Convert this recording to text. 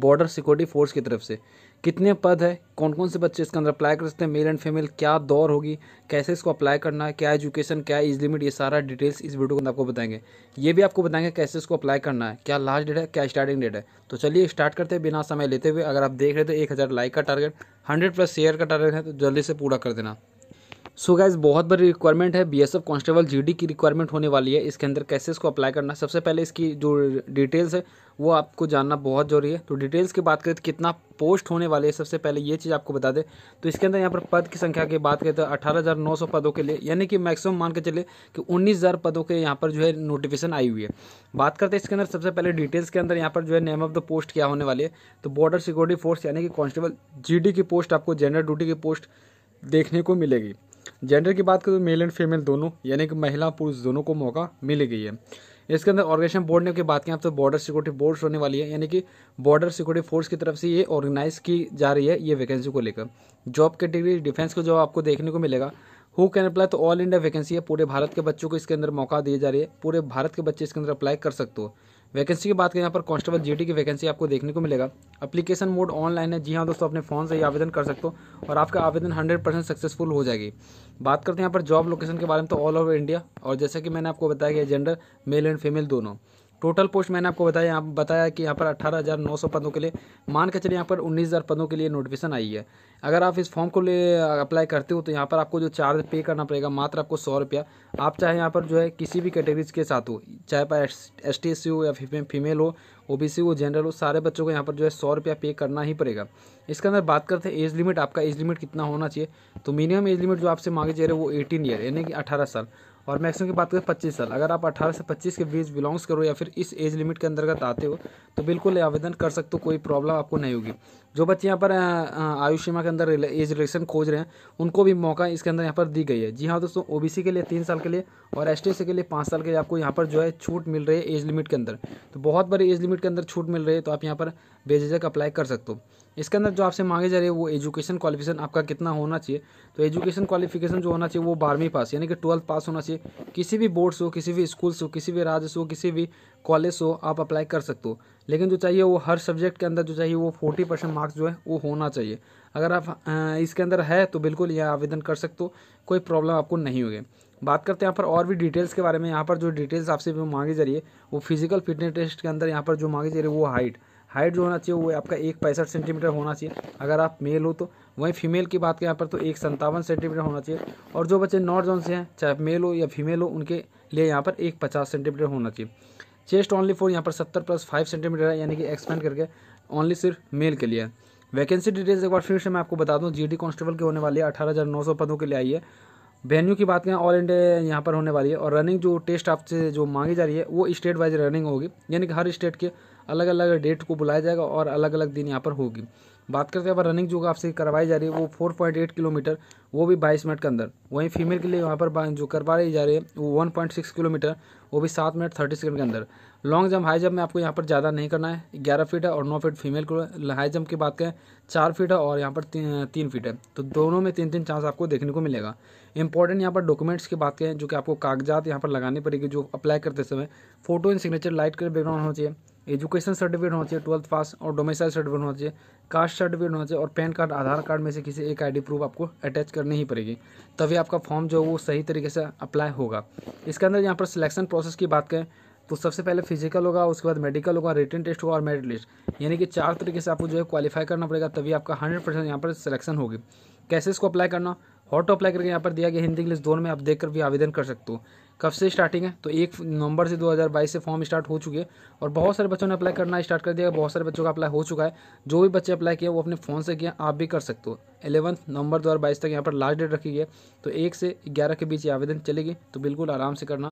border security force की तरफ से कितने पद है कौन कौन से बच्चे इसके अंदर अप्लाई कर सकते हैं मेल एंड फीमेल क्या दौर होगी कैसे इसको अप्लाई करना है क्या एजुकेशन क्या एज लिमिट ये सारा डिटेल्स इस वीडियो के अंदर आपको बताएंगे ये भी आपको बताएंगे कैसे इसको अप्लाई करना है क्या लास्ट डेट है क्या स्टार्टिंग डेट है तो चलिए स्टार्ट करते हैं बिना समय लेते हुए अगर आप देख रहे थे तो एक हज़ार लाइक का टारगेट हंड्रेड प्लस शेयर का टारगेट है तो जल्दी से पूरा कर देना सो गाइज़ बहुत बड़ी रिक्वायरमेंट है B S F constable G D की रिक्वायरमेंट होने वाली है इसके अंदर कैसे इसको अप्लाई करना सबसे पहले इसकी जो डिटेल्स है वो आपको जानना बहुत जरूरी है तो डिटेल्स की बात करें तो कितना पोस्ट होने वाले है सबसे पहले ये चीज़ आपको बता दें तो इसके अंदर यहाँ पर पद की संख्या की बात करें तो अठारह पदों के लिए यानी कि मैक्सिमम मान के चले कि उन्नीस पदों के यहाँ पर जो है नोटिफिकेशन आई हुई है बात करते हैं इसके अंदर सबसे पहले डिटेल्स के अंदर यहाँ पर जो है नेम ऑफ द पोस्ट क्या होने वाली है तो बॉर्डर सिक्योरिटी फोर्स यानी कि कॉन्स्टेबल जी की पोस्ट आपको जनरल ड्यूटी की पोस्ट देखने को मिलेगी जेंडर की बात करें तो मेल एंड फीमेल दोनों यानी कि महिला पुरुष दोनों को मौका मिल गई है इसके अंदर ऑर्गेनाइजेशन बोर्ड ने की बात की आप तो बॉर्डर सिक्योरिटी बोर्ड होने वाली है यानी कि बॉर्डर सिक्योरिटी फोर्स की तरफ से ये ऑर्गेनाइज की जा रही है ये वैकेंसी को लेकर जॉब कैटेगरी डिफेंस का जॉब आपको देखने को मिलेगा हु कैन अप्लाई तो ऑल इंडिया वैकेंसी है पूरे भारत के बच्चों को इसके अंदर मौका दिया जा रही है पूरे भारत के बच्चे इसके अंदर अप्लाई कर सकते हो वैकेंसी की बात करें यहाँ पर कॉन्स्टेबल जीटी की वैकेंसी आपको देखने को मिलेगा अप्लीकेशन मोड ऑनलाइन है जी हाँ दोस्तों अपने फ़ोन से ही आवेदन कर सकते हो और आपका आवेदन हंड्रेड परसेंट सक्सेसफुल हो जाएगी बात करते हैं यहाँ पर जॉब लोकेशन के बारे में तो ऑल ओवर इंडिया और जैसा कि मैंने आपको बताया कि जेंडर मेल एंड फीमेल दोनों टोटल पोस्ट मैंने आपको बताया यहाँ बताया कि यहाँ पर 18,900 पदों के लिए मान के चलिए यहाँ पर 19,000 पदों के लिए नोटिफिकेशन आई है अगर आप इस फॉर्म को ले अप्लाई करते हो तो यहाँ पर आपको जो चार्ज पे करना पड़ेगा मात्र आपको सौ रुपया आप चाहे यहाँ पर जो है किसी भी कैटेगरीज के साथ हो चाहे पर एस टी हो या फीमे, फीमेल हो ओ हो जनरल हो सारे बच्चों को यहाँ पर जो है सौ रुपया पे करना ही पड़ेगा इसके अंदर बात करते हैं एज लिमिट आपका एज लिमिट कितना होना चाहिए तो मिनिमम एज लिमिट जो आपसे मांगे जा रहे हैं वो एटीन ईयर यानी कि अठारह साल और मैक्सिमम की बात करें पच्चीस साल अगर आप अठारह से पच्चीस के बीच बिलोंग्स करो या फिर इस एज लिमिट के अंतर्गत आते हो तो बिल्कुल आवेदन कर सकते हो कोई प्रॉब्लम आपको नहीं होगी जो बच्चे यहाँ पर आयुषीमा सीमा के अंदर एज रिलेक्शन खोज रहे हैं उनको भी मौका इसके अंदर यहाँ पर दी गई है जी हाँ दोस्तों ओ के लिए तीन साल के लिए और एस के लिए पाँच साल के लिए आपको यहाँ पर जो है छूट मिल रही है एज लिमिट के अंदर तो बहुत बड़ी एज लिमिट के अंदर छूट मिल रही है तो आप यहाँ पर बेझिझक अप्लाई कर सकते हो इसके अंदर जो आपसे मांगे जा रहे हैं वो एजुकेशन क्वालिफिकेशन आपका कितना होना चाहिए तो एजुकेशन क्वालिफिकेशन जो होना चाहिए वो बारहवीं पास यानी कि ट्वेल्थ पास होना चाहिए किसी भी बोर्ड से हो किसी भी स्कूल से हो किसी भी राज्य से हो किसी भी कॉलेज से हो आप अप्लाई कर सकते हो लेकिन जो चाहिए वो हर सब्जेक्ट के अंदर जो चाहिए वो फोर्टी परसेंट मार्क्स जो है वो होना चाहिए अगर आप इसके अंदर है तो बिल्कुल यह आवेदन कर सकते हो कोई प्रॉब्लम आपको नहीं होगी बात करते हैं यहाँ पर और भी डिटेल्स के बारे में यहाँ पर जो डिटेल्स आपसे मांगी जा रही है वो फिजिकल फिटनेस टेस्ट के अंदर यहाँ पर जो मांगी जा रही है वो हाइट हाइट जो होना चाहिए वो आपका एक पैंसठ सेंटीमीटर होना चाहिए अगर आप मेल हो तो वहीं फीमेल की बात करें यहाँ पर तो एक संतावन सेंटीमीटर होना चाहिए और जो बच्चे नॉर्थ जोन से हैं चाहे मेल हो या फीमेल हो उनके लिए यहाँ पर एक पचास सेंटीमीटर होना चाहिए चेस्ट ओनली फोर यहाँ पर सत्तर प्लस फाइव सेंटीमीटर है यानी कि एक्सपेंड करके ओनली सिर्फ मेल के लिए वैकेंसी डिटेल्स एक बार फिर से मैं आपको बता दूँ डी कांस्टेबल की होने वाली है अठारह हज़ार नौ सौ पदों के लिए आई है वेन्यू की बात करें ऑल इंडिया यहाँ पर होने वाली है और रनिंग जो टेस्ट आपसे जो मांगी जा रही है वो स्टेट वाइज रनिंग होगी यानी कि हर स्टेट के अलग अलग डेट को बुलाया जाएगा और अलग अलग दिन यहाँ पर होगी बात करते हैं अब रनिंग जो आपसे करवाई जा रही है वो 4.8 किलोमीटर वो भी 22 मिनट के अंदर वहीं फीमेल के लिए यहाँ पर जो करवाई जा रही है वो 1.6 किलोमीटर वो भी सात मिनट थर्टी सेकंड के अंदर लॉन्ग जंप हाई जंप में आपको यहाँ पर ज़्यादा नहीं करना है ग्यारह फीट है और नौ फीट फीमेल को हाई जंप की बात करें चार फीट है और यहाँ पर तीन तीन फीट है तो दोनों में तीन तीन चांस आपको देखने को मिलेगा इंपॉर्टेंट यहाँ पर डॉक्यूमेंट्स की बात करें जो कि आपको कागजात यहाँ पर लगानी पड़ेगी जो अप्लाई करते समय photo and signature light colour background होना चाहिए एजुकेशन सर्टिफिकेट होना चाहिए ट्वेल्थ पास और डोमेसाइल सर्टिफिकेट होना चाहिए कास्ट सर्टिफिकेट होना चाहिए और पैन कार्ड आधार कार्ड में से किसी एक आईडी प्रूफ आपको अटैच करनी ही पड़ेगी तभी आपका फॉर्म जो है वो सही तरीके से अप्लाई होगा इसके अंदर यहाँ पर सिलेक्शन प्रोसेस की बात करें तो सबसे पहले फिजिकल होगा उसके बाद मेडिकल होगा रिटर्न टेस्ट होगा और मेरिट लिस्ट यानी कि चार तरीके से आपको जो है क्वालिफाई करना पड़ेगा तभी आपका हंड्रेड परसेंट यहाँ पर सिलेक्शन होगी कैसे इसको अप्लाई करना हॉट अप्लाई करके यहाँ पर दिया गया हिंदी इंग्लिश दोनों में आप देखकर भी आवेदन कर सकते हो कब से स्टार्टिंग है तो एक नवंबर से 2022 से फॉर्म स्टार्ट हो चुके हैं और बहुत सारे बच्चों ने अप्लाई करना स्टार्ट कर दिया बहुत सारे बच्चों का अप्लाई हो चुका है जो भी बच्चे अप्लाई किया वो अपने फ़ोन से किया आप भी कर सकते हो एलेवंथ नवंबर दो तक यहाँ पर लास्ट डेट रखी गई है तो एक से ग्यारह के बीच आवेदन चलेगी तो बिल्कुल आराम से करना